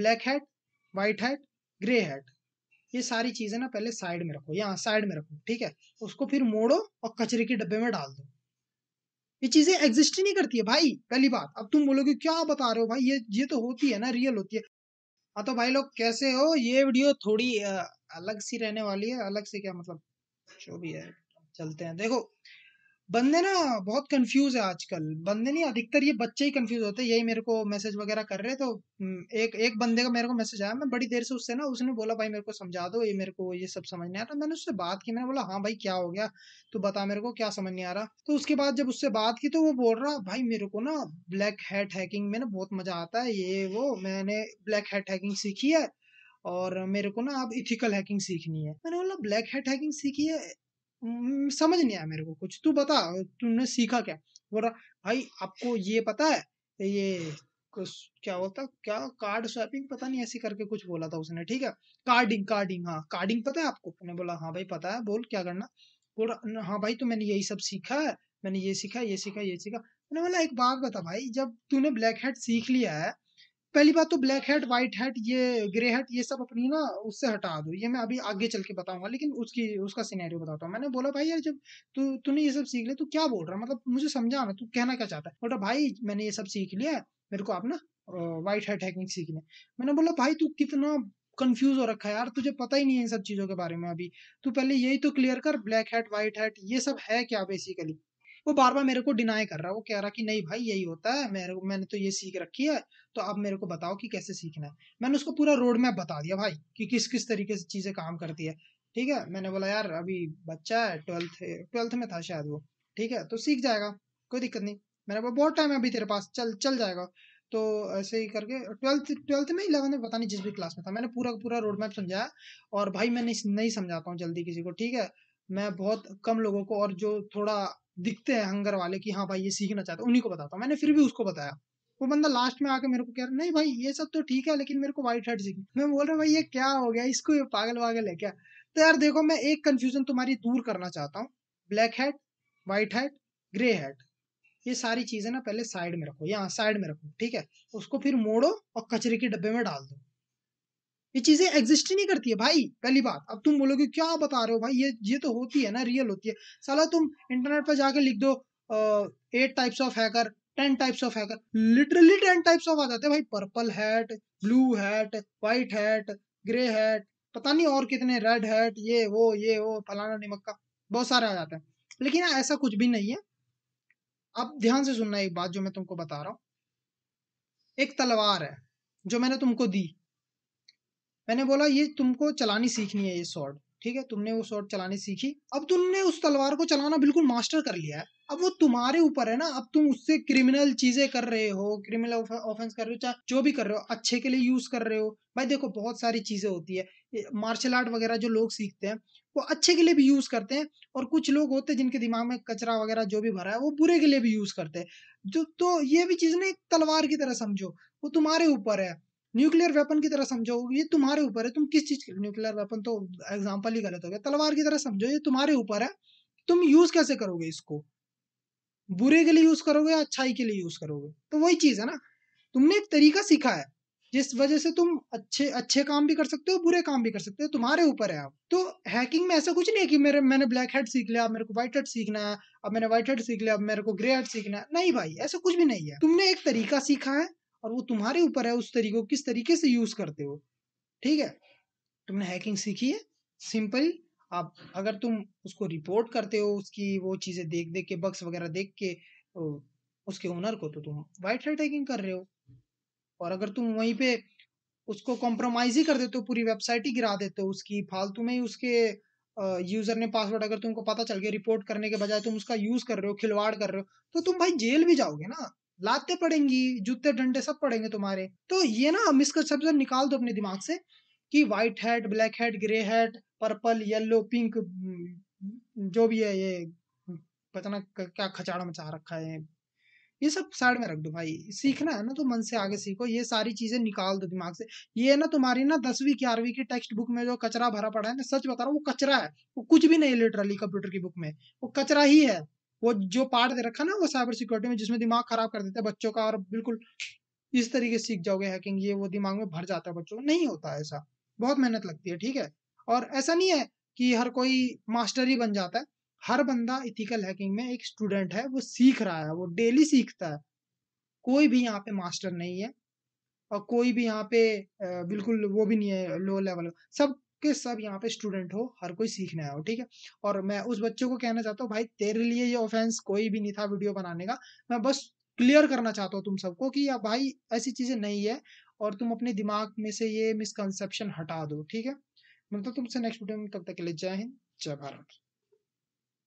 black hat white hat grey hat ये सारी चीज़ें ना पहले साइड में रखो यहाँ साइड में रखो ठीक है उसको फिर मोड़ो और कचरे के डब्बे में डाल दो ये चीज़ें एग्जिस्ट ही नहीं करती है भाई पहली बात अब तुम बोलोगे क्या बता रहे हो भाई ये ये तो होती है ना रियल होती है हाँ तो भाई लोग कैसे हो ये वीडियो थोड़ी अलग सी रहने वाली है अलग से क्या मतलब जो भी है चलते हैं देखो बंदे ना बहुत कंफ्यूज है आजकल बंदे नहीं अधिकतर ये बच्चे ही कंफ्यूज होते हैं यही मेरे को मैसेज वगैरह कर रहे तो हम्म, एक एक बंदे का मेरे को मैसेज आया मैं बड़ी देर से उससे ना उसने बोला भाई मेरे को समझा दो ये मेरे को ये सब समझ नहीं आ रहा मैंने उससे बात की मैंने बोला हाँ भाई क्या हो गया तू बता मेरे को क्या समझ नहीं आ रहा तो उसके बाद जब उससे बात की तो वो बोल रहा भाई मेरे को ना ब्लैक हेड हैकिंग में ना बहुत मजा आता है ये वो मैंने ब्लैक हेड हैकिंग सीखी है और मेरे को ना अब इथिकल हैकिंग सीखनी है मैंने बोला ब्लैक हेड हैकिंग सीखी है समझ नहीं आया मेरे को कुछ तू बता तूने सीखा क्या बोला भाई आपको ये पता है ये क्या बोलता क्या कार्ड स्वैपिंग पता नहीं ऐसी करके कुछ बोला था उसने ठीक है कार्डिंग कार्डिंग हाँ कार्डिंग पता है आपको मैंने बोला हाँ भाई पता है बोल क्या करना बोल हाँ भाई तो मैंने यही सब सीखा है मैंने ये सीखा ये सीखा ये सीखा मैंने बोला एक बात बता भाई जब तूने ब्लैक हेड सीख लिया है पहली बात तो ब्लैक हेड व्हाइट हेड ये ग्रे हेड ये सब अपनी ना उससे हटा दो ये मैं अभी आगे चल के बताऊंगा लेकिन उसकी उसका सिनेरियो बताता हूँ मैंने बोला भाई यार जब तू तूने ये सब सीख लिया तू क्या बोल रहा है मतलब मुझे समझा ना तू कहना क्या चाहता है बोल रहा भाई मैंने ये सब सीख लिया है मेरे को आप ना व्हाइट हेड टेक्निक सीखनी मैंने बोला भाई तू कितना कंफ्यूज हो रखा है यार तुझे पता ही नहीं है इन सब चीज़ों के बारे में अभी तू पहले यही तो क्लियर कर ब्लैक हेड व्हाइट हेड ये सब है क्या बेसिकली वो बार बार मेरे को डिनाई कर रहा है वो कह रहा कि नहीं भाई यही होता है मेरे को मैंने तो ये सीख रखी है तो आप मेरे को बताओ कि कैसे सीखना है मैंने उसको पूरा रोड मैप बता दिया भाई कि किस किस तरीके से चीज़ें काम करती है ठीक है मैंने बोला यार अभी बच्चा है ट्वेल्थ ट्वेल्थ में था शायद वो ठीक है तो सीख जाएगा कोई दिक्कत नहीं मैंने बोला बहुत टाइम है अभी तेरे पास चल चल जाएगा तो ऐसे ही करके ट्वेल्थ ट्वेल्थ में इलेवंथ में पता नहीं जिस भी क्लास में था मैंने पूरा पूरा रोड मैप समझाया और भाई मैं नहीं समझाता हूँ जल्दी किसी को ठीक है मैं बहुत कम लोगों को और जो थोड़ा दिखते हैं हंगर वाले कि हाँ भाई ये सीखना चाहता उन्हीं को बताता हूँ मैंने फिर भी उसको बताया वो बंदा लास्ट में आके मेरे को कह रहा नहीं भाई ये सब तो ठीक है लेकिन मेरे को व्हाइट शर्ट सीखनी मैं बोल रहा भाई ये क्या हो गया इसको ये पागल वागल है क्या तो यार देखो मैं एक कन्फ्यूजन तुम्हारी दूर करना चाहता हूँ black head white head grey head ये सारी चीजें ना पहले साइड में रखो यहाँ साइड में रखो ठीक है उसको फिर मोड़ो और कचरे के डब्बे में डाल दो ये चीजें एग्जिस्ट ही नहीं करती है भाई पहली बात अब तुम बोलोगे क्या बता रहे हो भाई ये ये तो होती है ना रियल होती है साला तुम इंटरनेट पर जाके लिख दो eight types of hacker ten types of hacker literally ten types of आ जाते हैं भाई purple hat blue hat white hat grey hat पता नहीं और कितने रेड हैट ये वो ये वो फलाना निमक्का बहुत सारे आ जाते हैं लेकिन ऐसा कुछ भी नहीं है अब ध्यान से सुनना एक बात जो मैं तुमको बता रहा हूँ एक तलवार है जो मैंने तुमको दी मैंने बोला ये तुमको चलानी सीखनी है ये शॉर्ट ठीक है तुमने वो शॉर्ट चलानी सीखी अब तुमने उस तलवार को चलाना बिल्कुल मास्टर कर लिया है अब वो तुम्हारे ऊपर है ना अब तुम उससे क्रिमिनल चीजें कर रहे हो क्रिमिनल ऑफेंस कर रहे हो चाहे जो भी कर रहे हो अच्छे के लिए यूज कर रहे हो भाई देखो बहुत सारी चीजें होती है मार्शल आर्ट वगैरह जो लोग सीखते हैं वो अच्छे के लिए भी यूज करते हैं और कुछ लोग होते हैं जिनके दिमाग में कचरा वगैरह जो भी भरा है वो बुरे के लिए भी यूज करते हैं जो तो ये भी चीज ना एक तलवार की तरह समझो वो तुम्हारे ऊपर है न्यूक्लियर वेपन की तरह समझो ये तुम्हारे ऊपर है तुम किस चीज के न्यूक्लियर वेपन तो एग्जाम्पल ही गलत हो गया तलवार की तरह समझो ये तुम्हारे ऊपर है तुम यूज कैसे करोगे इसको बुरे के लिए यूज करोगे या अच्छाई के लिए यूज करोगे तो वही चीज है ना तुमने एक तरीका सीखा है जिस वजह से तुम अच्छे अच्छे काम भी कर सकते हो बुरे काम भी कर सकते हो तुम्हारे ऊपर है अब तो हैकिंग में ऐसा कुछ नहीं है कि मेरे मैंने ब्लैक हेड सीख लिया अब मेरे को व्हाइट हेड सीखना है अब मैंने व्हाइट हेड सीख लिया अब मेरे को ग्रे हेड सीखना है नहीं भाई ऐसा कुछ भी नहीं है तुमने एक तरीका सीखा है और वो तुम्हारे ऊपर है उस तरीके को किस तरीके से यूज करते हो ठीक है तुमने हैकिंग सीखी है सिंपल आप अगर तुम उसको रिपोर्ट करते हो उसकी वो चीजें देख देख के बक्स वगैरह देख के उसके ओनर को तो तुम वाइट हेड हैकिंग कर रहे हो और अगर तुम वहीं पे उसको कॉम्प्रोमाइज ही कर देते हो पूरी वेबसाइट ही गिरा देते हो उसकी फालतू में ही उसके यूजर ने पासवर्ड अगर तुमको पता चल गया रिपोर्ट करने के बजाय तुम उसका यूज कर रहे हो खिलवाड़ कर रहे हो तो तुम भाई जेल भी जाओगे ना लाते पड़ेंगी जूते डंडे सब पड़ेंगे तुम्हारे तो ये ना मिसकनसेप्शन निकाल दो अपने दिमाग से कि white head black head grey head purple yellow pink जो भी है ये पता ना क्या खचाड़ा मचा रखा है ये सब साइड में रख दो भाई सीखना है ना तो मन से आगे सीखो ये सारी चीजें निकाल दो दिमाग से ये ना तुम्हारी ना दसवीं ग्यारहवीं की टेक्स्ट बुक में जो कचरा भरा पड़ा है ना सच बता रहा हूँ वो कचरा है वो कुछ भी नहीं लिटरली कंप्यूटर की बुक में वो कचरा ही है वो जो पार्ट दे रखा ना वो साइबर सिक्योरिटी में जिसमें दिमाग खराब कर देता है बच्चों का और बिल्कुल इस तरीके से सीख जाओगे हैकिंग ये वो दिमाग में भर जाता है बच्चों को नहीं होता है ऐसा बहुत मेहनत लगती है ठीक है और ऐसा नहीं है कि हर कोई मास्टर ही बन जाता है हर बंदा इथिकल हैकिंग में एक स्टूडेंट है वो सीख रहा है वो डेली सीखता है कोई भी यहाँ पे मास्टर नहीं है और कोई भी यहाँ पे बिल्कुल वो भी नहीं है लो लेवल सब कि सब यहाँ पे स्टूडेंट हो हर कोई सीखने आया हो ठीक है और मैं उस बच्चे को कहना चाहता हूँ भाई तेरे लिए ये ऑफेंस कोई भी नहीं था वीडियो बनाने का मैं बस क्लियर करना चाहता हूँ तुम सबको कि या भाई ऐसी चीज़ें नहीं है और तुम अपने दिमाग में से ये मिसकनसेप्शन हटा दो ठीक है मतलब तुमसे नेक्स्ट वीडियो में तब तक के लिए जय हिंद जय भारत